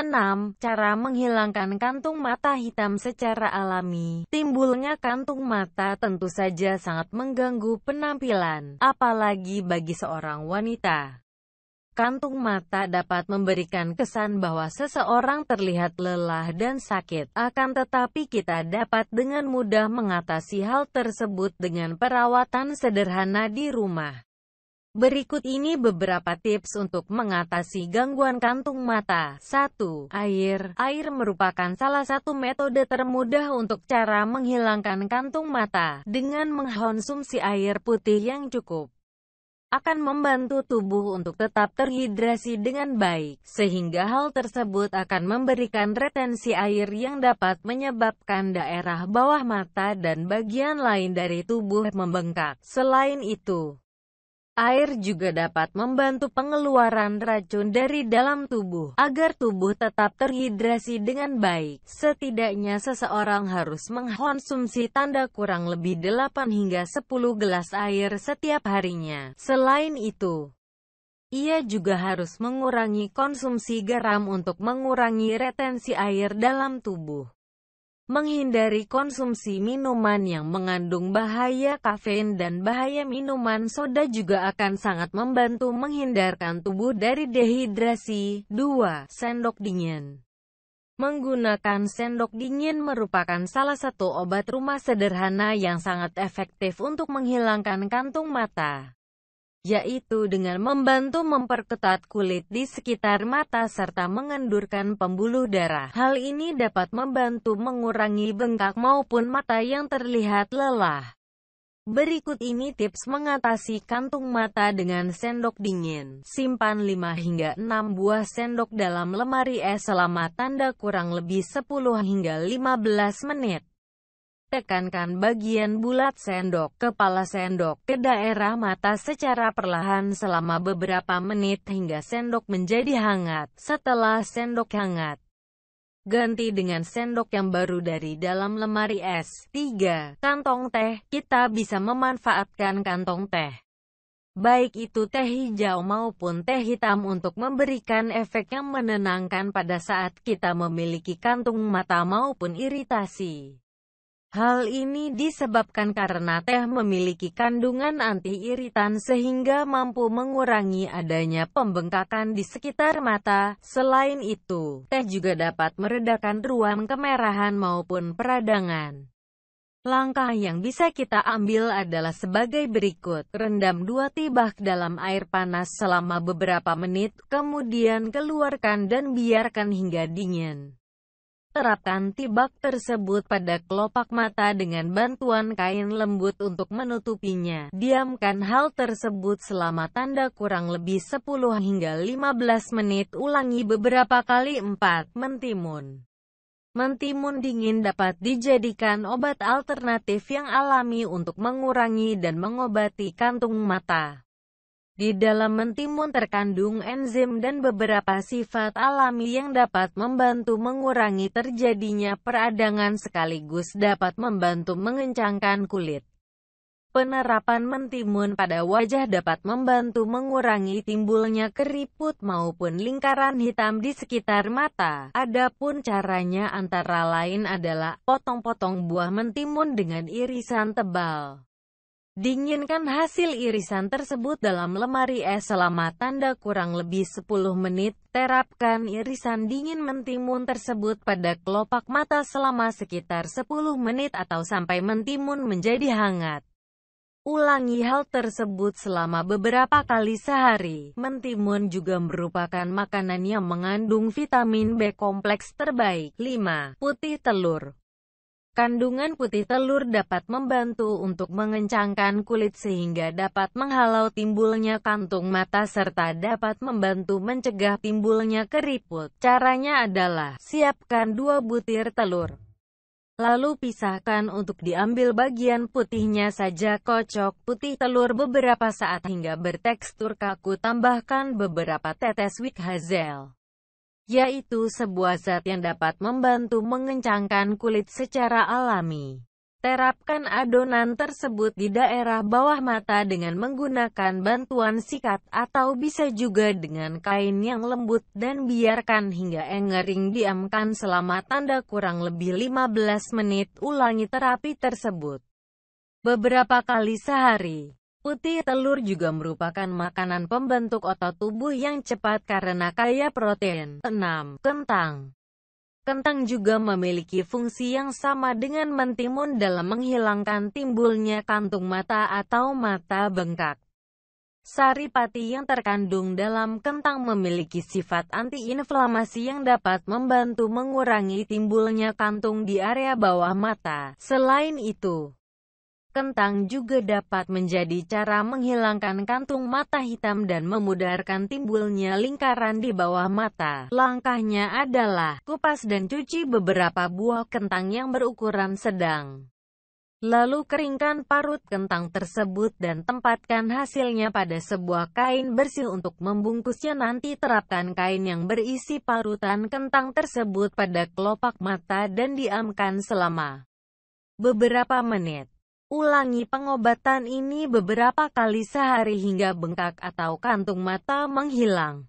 6. Cara menghilangkan kantung mata hitam secara alami Timbulnya kantung mata tentu saja sangat mengganggu penampilan, apalagi bagi seorang wanita. Kantung mata dapat memberikan kesan bahwa seseorang terlihat lelah dan sakit, akan tetapi kita dapat dengan mudah mengatasi hal tersebut dengan perawatan sederhana di rumah. Berikut ini beberapa tips untuk mengatasi gangguan kantung mata. 1. Air Air merupakan salah satu metode termudah untuk cara menghilangkan kantung mata. Dengan mengkonsumsi air putih yang cukup, akan membantu tubuh untuk tetap terhidrasi dengan baik, sehingga hal tersebut akan memberikan retensi air yang dapat menyebabkan daerah bawah mata dan bagian lain dari tubuh membengkak. Selain itu, Air juga dapat membantu pengeluaran racun dari dalam tubuh, agar tubuh tetap terhidrasi dengan baik. Setidaknya seseorang harus mengkonsumsi tanda kurang lebih 8 hingga 10 gelas air setiap harinya. Selain itu, ia juga harus mengurangi konsumsi garam untuk mengurangi retensi air dalam tubuh menghindari konsumsi minuman yang mengandung bahaya kafein dan bahaya minuman soda juga akan sangat membantu menghindarkan tubuh dari dehidrasi. 2. Sendok dingin Menggunakan sendok dingin merupakan salah satu obat rumah sederhana yang sangat efektif untuk menghilangkan kantung mata yaitu dengan membantu memperketat kulit di sekitar mata serta mengendurkan pembuluh darah. Hal ini dapat membantu mengurangi bengkak maupun mata yang terlihat lelah. Berikut ini tips mengatasi kantung mata dengan sendok dingin. Simpan 5 hingga 6 buah sendok dalam lemari es selama tanda kurang lebih 10 hingga 15 menit. Tekankan bagian bulat sendok, kepala sendok, ke daerah mata secara perlahan selama beberapa menit hingga sendok menjadi hangat. Setelah sendok hangat, ganti dengan sendok yang baru dari dalam lemari es. 3. Kantong teh, kita bisa memanfaatkan kantong teh. Baik itu teh hijau maupun teh hitam untuk memberikan efek yang menenangkan pada saat kita memiliki kantung mata maupun iritasi. Hal ini disebabkan karena teh memiliki kandungan antiiritan sehingga mampu mengurangi adanya pembengkakan di sekitar mata. Selain itu, teh juga dapat meredakan ruam kemerahan maupun peradangan. Langkah yang bisa kita ambil adalah sebagai berikut. Rendam dua tibah dalam air panas selama beberapa menit, kemudian keluarkan dan biarkan hingga dingin. Terapkan tibak tersebut pada kelopak mata dengan bantuan kain lembut untuk menutupinya. Diamkan hal tersebut selama tanda kurang lebih 10 hingga 15 menit. Ulangi beberapa kali 4. Mentimun Mentimun dingin dapat dijadikan obat alternatif yang alami untuk mengurangi dan mengobati kantung mata. Di dalam mentimun terkandung enzim dan beberapa sifat alami yang dapat membantu mengurangi terjadinya peradangan sekaligus dapat membantu mengencangkan kulit. Penerapan mentimun pada wajah dapat membantu mengurangi timbulnya keriput maupun lingkaran hitam di sekitar mata. Adapun caranya antara lain adalah potong-potong buah mentimun dengan irisan tebal. Dinginkan hasil irisan tersebut dalam lemari es selama tanda kurang lebih 10 menit. Terapkan irisan dingin mentimun tersebut pada kelopak mata selama sekitar 10 menit atau sampai mentimun menjadi hangat. Ulangi hal tersebut selama beberapa kali sehari. Mentimun juga merupakan makanan yang mengandung vitamin B kompleks terbaik. 5. Putih telur Kandungan putih telur dapat membantu untuk mengencangkan kulit sehingga dapat menghalau timbulnya kantung mata serta dapat membantu mencegah timbulnya keriput. Caranya adalah siapkan dua butir telur. Lalu pisahkan untuk diambil bagian putihnya saja kocok putih telur beberapa saat hingga bertekstur kaku tambahkan beberapa tetes wik hazel yaitu sebuah zat yang dapat membantu mengencangkan kulit secara alami. Terapkan adonan tersebut di daerah bawah mata dengan menggunakan bantuan sikat atau bisa juga dengan kain yang lembut dan biarkan hingga engering diamkan selama tanda kurang lebih 15 menit ulangi terapi tersebut beberapa kali sehari. Putih telur juga merupakan makanan pembentuk otot tubuh yang cepat karena kaya protein. 6. Kentang Kentang juga memiliki fungsi yang sama dengan mentimun dalam menghilangkan timbulnya kantung mata atau mata bengkak. Sari pati yang terkandung dalam kentang memiliki sifat antiinflamasi yang dapat membantu mengurangi timbulnya kantung di area bawah mata. Selain itu, Kentang juga dapat menjadi cara menghilangkan kantung mata hitam dan memudarkan timbulnya lingkaran di bawah mata. Langkahnya adalah kupas dan cuci beberapa buah kentang yang berukuran sedang. Lalu keringkan parut kentang tersebut dan tempatkan hasilnya pada sebuah kain bersih untuk membungkusnya nanti terapkan kain yang berisi parutan kentang tersebut pada kelopak mata dan diamkan selama beberapa menit. Ulangi pengobatan ini beberapa kali sehari hingga bengkak atau kantung mata menghilang.